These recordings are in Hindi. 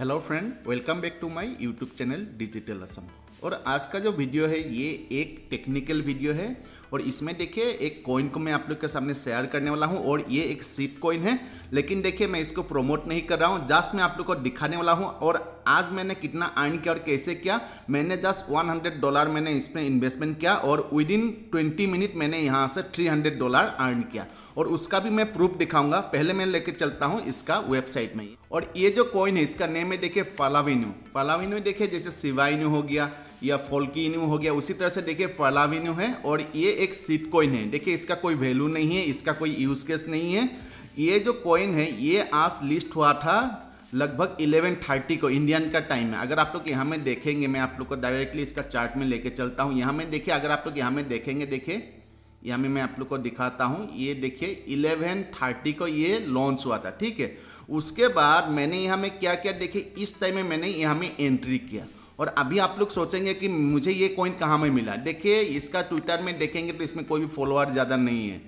hello friend welcome back to my YouTube channel digital Assam और आज का जो वीडियो है ये एक टेक्निकल वीडियो है और इसमें देखिए एक कॉइन को मैं आप लोग के सामने शेयर करने वाला हूँ और ये एक सीप कॉइन है लेकिन देखिए मैं इसको प्रोमोट नहीं कर रहा हूँ जस्ट मैं आप लोग को दिखाने वाला हूँ और आज मैंने कितना अर्न किया और कैसे किया मैंने जस्ट 100 डॉलर मैंने इसमें इन्वेस्टमेंट किया और विद इन ट्वेंटी मिनट मैंने यहाँ से 300 डॉलर अर्न किया और उसका भी मैं प्रूफ दिखाऊंगा पहले मैं लेकर चलता हूँ इसका वेबसाइट में और ये जो कॉइन है इसका नेम है देखिए पलाविन्यू पलाविन्यू देखिए जैसे सिवाइन्यू हो गया या फोल्किन्यू हो गया उसी तरह से देखिए फलाविन्यू है और ये एक सिप कोइन है देखिए इसका कोई वैल्यू नहीं है इसका कोई यूज केस नहीं है ये जो कॉइन है ये आज लिस्ट हुआ था लगभग 11:30 को इंडियन का टाइम है अगर आप लोग यहाँ में देखेंगे मैं आप लोग को डायरेक्टली इसका चार्ट में लेके चलता हूँ यहाँ में देखिए अगर आप लोग यहाँ में देखेंगे देखिए यहाँ में मैं आप लोग को दिखाता हूँ ये देखिए 11:30 को ये लॉन्च हुआ था ठीक है उसके बाद मैंने यहाँ में क्या क्या देखिए इस टाइम में मैंने यहाँ में एंट्री किया और अभी आप लोग सोचेंगे कि मुझे ये कॉइन कहाँ में मिला देखिए इसका ट्विटर में देखेंगे तो इसमें कोई भी फॉलोअर ज़्यादा नहीं है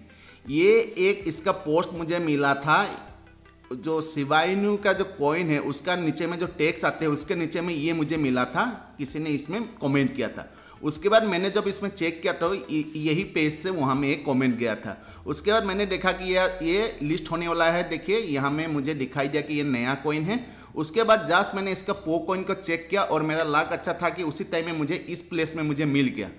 ये एक इसका पोस्ट मुझे मिला था जो सिवाइनू का जो कॉइन है उसका नीचे में जो टैक्स आते हैं उसके नीचे में ये मुझे मिला था किसी ने इसमें कमेंट किया था उसके बाद मैंने जब इसमें चेक किया तो यही पेज से वहाँ में एक कमेंट गया था उसके बाद मैंने देखा कि यह ये लिस्ट होने वाला है देखिए यहाँ में मुझे दिखाई दिया कि ये नया कॉइन है उसके बाद जस्ट मैंने इसका पो कॉइन को चेक किया और मेरा लाख अच्छा था कि उसी टाइम में मुझे इस प्लेस में मुझे मिल गया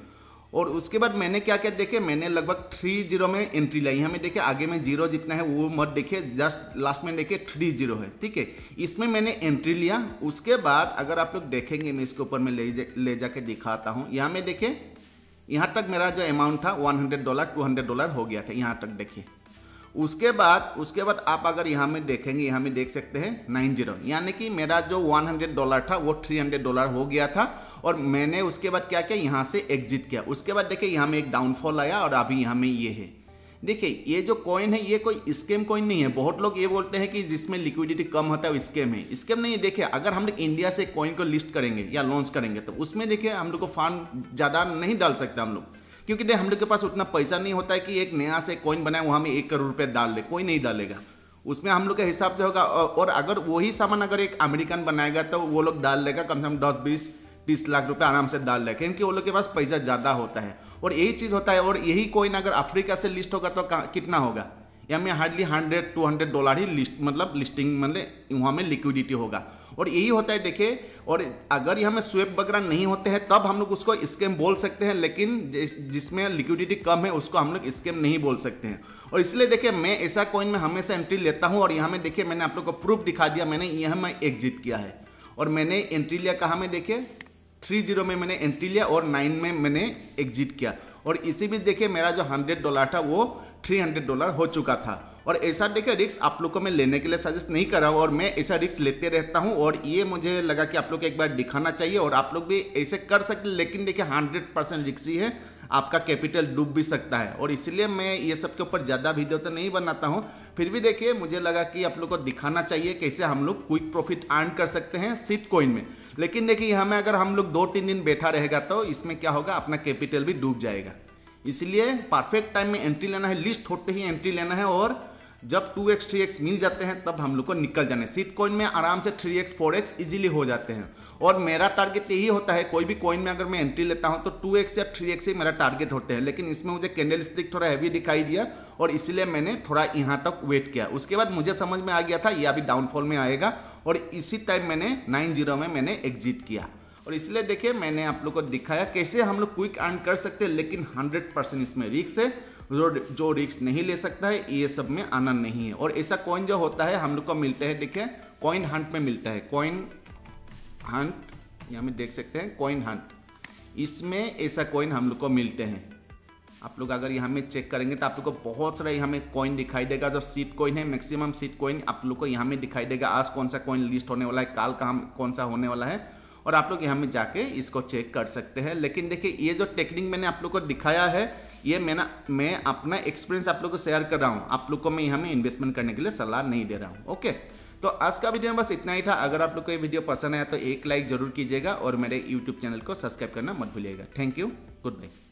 और उसके बाद मैंने क्या क्या देखे मैंने लगभग थ्री जीरो में एंट्री लाई हमें देखे आगे में जीरो जितना है वो मत देखिए जस्ट लास्ट में देखिए थ्री जीरो है ठीक है इसमें मैंने एंट्री लिया उसके बाद अगर आप लोग देखेंगे मैं इसके ऊपर मैं ले जा, ले जाके दिखाता हूँ यहाँ में देखिए यहाँ तक मेरा जो अमाउंट था वन डॉलर टू डॉलर हो गया था यहाँ तक देखिए उसके बाद उसके बाद आप अगर यहाँ में देखेंगे यहाँ में देख सकते हैं नाइन जीरो यानी कि मेरा जो वन हंड्रेड डॉलर था वो थ्री हंड्रेड डॉलर हो गया था और मैंने उसके बाद क्या किया यहाँ से एग्जिट किया उसके बाद देखिए यहाँ में एक डाउनफॉल आया और अभी यहाँ में ये है देखिए ये जो कॉइन है ये कोई स्केम कॉइन नहीं है बहुत लोग ये बोलते हैं कि जिसमें लिक्विडिटी कम होता है वो स्केम है स्केम नहीं है देखिए अगर हम लोग इंडिया से कॉइन को लिस्ट करेंगे या लॉन्च करेंगे तो उसमें देखिए हम लोग को फंड ज़्यादा नहीं डाल सकते हम लोग क्योंकि हम लोग के पास उतना पैसा नहीं होता है कि एक नया से कॉइन बनाए वहाँ में एक करोड़ रुपये डाल ले कोई नहीं डालेगा उसमें हम लोग के हिसाब से होगा और अगर वही सामान अगर एक अमेरिकन बनाएगा तो वो लोग डाल लेगा कम से कम दस बीस तीस लाख रुपये आराम से डाल लेगा क्योंकि वो लोग के पास पैसा ज़्यादा होता है और यही चीज़ होता है और यही कॉइन अगर अफ्रीका से लिस्ट होगा तो कितना होगा या में hardly hundred two hundred dollar ही लिस्ट मतलब लिस्टिंग मतलब वहाँ में लिक्विडिटी होगा और यही होता है देखिए और अगर यहाँ हमें स्वेप वगैरह नहीं होते हैं तब हम लोग उसको स्कैम बोल सकते हैं लेकिन जिसमें लिक्विडिटी कम है उसको हम लोग स्कैम नहीं बोल सकते हैं और इसलिए देखिए मैं ऐसा कॉइन में हमेशा एंट्री लेता हूँ और यहाँ में देखिए मैंने आप लोग को प्रूफ दिखा दिया मैंने यहाँ में एग्जिट किया है और मैंने एंट्री लिया कहाँ में देखिए थ्री जीरो में मैंने एंट्री लिया और नाइन में मैंने एग्जिट किया और इसी बीच देखिए मेरा जो हंड्रेड डॉलर था वो थ्री हंड्रेड डॉलर हो चुका था और ऐसा देखिए रिक्स आप लोग को मैं लेने के लिए सजेस्ट नहीं कर रहा हूँ और मैं ऐसा रिक्स लेते रहता हूँ और ये मुझे लगा कि आप लोग को एक बार दिखाना चाहिए और आप लोग भी ऐसे कर सकते लेकिन देखिए हंड्रेड परसेंट रिक्स ही है आपका कैपिटल डूब भी सकता है और इसलिए मैं ये सब के ऊपर ज़्यादा वीडियो तो नहीं बनाता हूँ फिर भी देखिए मुझे लगा कि आप लोग को दिखाना चाहिए कैसे हम लोग क्विक प्रॉफिट अर्न कर सकते हैं सिट कॉइन में लेकिन देखिए में अगर हम लोग दो तीन दिन बैठा रहेगा तो इसमें क्या होगा अपना कैपिटल भी डूब जाएगा इसलिए परफेक्ट टाइम में एंट्री लेना है लिस्ट होते ही एंट्री लेना है और जब टू एक्स थ्री एक्स मिल जाते हैं तब हम लोग को निकल जाना है सीट कॉइन में आराम से थ्री एक्स फोर एक्स हो जाते हैं और मेरा टारगेट यही होता है कोई भी कॉइन में अगर मैं एंट्री लेता हूं तो टू एक्स या थ्री एक्स ही मेरा टारगेट होते हैं लेकिन इसमें मुझे कैंडल स्टिक थोड़ा हैवी दिखाई दिया और इसलिए मैंने थोड़ा यहाँ तक वेट किया उसके बाद मुझे समझ में आ गया था यह अभी डाउनफॉल में आएगा और इसी टाइम मैंने नाइन जीरो में मैंने एग्जिट किया और इसलिए देखिए मैंने आप लोग को दिखाया कैसे हम लोग क्विक अर्न कर सकते हैं लेकिन हंड्रेड परसेंट इसमें रिक्स है जो जो रिक्स नहीं ले सकता है ये सब में आना नहीं है और ऐसा कॉइन जो होता है हम लोग को मिलता है देखिए कॉइन हंट में मिलता है कॉइन हंट यहाँ में देख सकते हैं कॉइन हंट इसमें ऐसा कॉइन हम लोग को मिलते हैं आप लोग अगर यहाँ में चेक करेंगे तो आप लोग को बहुत सारा यहाँ में कॉइन दिखाई देगा जो सीट कॉइन है मैक्सिमम सीट कॉइन आप लोग को यहाँ में दिखाई देगा आज कौन सा कॉइन लिस्ट होने वाला है काल कहाँ कौन सा होने वाला है और आप लोग यहाँ में जाके इसको चेक कर सकते हैं लेकिन देखिए ये जो टेक्निक मैंने आप लोग को दिखाया है ये मैंने मैं अपना एक्सपीरियंस आप लोग को शेयर कर रहा हूँ आप लोग को मैं यहाँ में इन्वेस्टमेंट करने के लिए सलाह नहीं दे रहा हूँ ओके तो आज का वीडियो में बस इतना ही था अगर आप लोग को ये वीडियो पसंद आया तो एक लाइक जरूर कीजिएगा और मेरे यूट्यूब चैनल को सब्सक्राइब करना मत भूलिएगा थैंक यू गुड बाई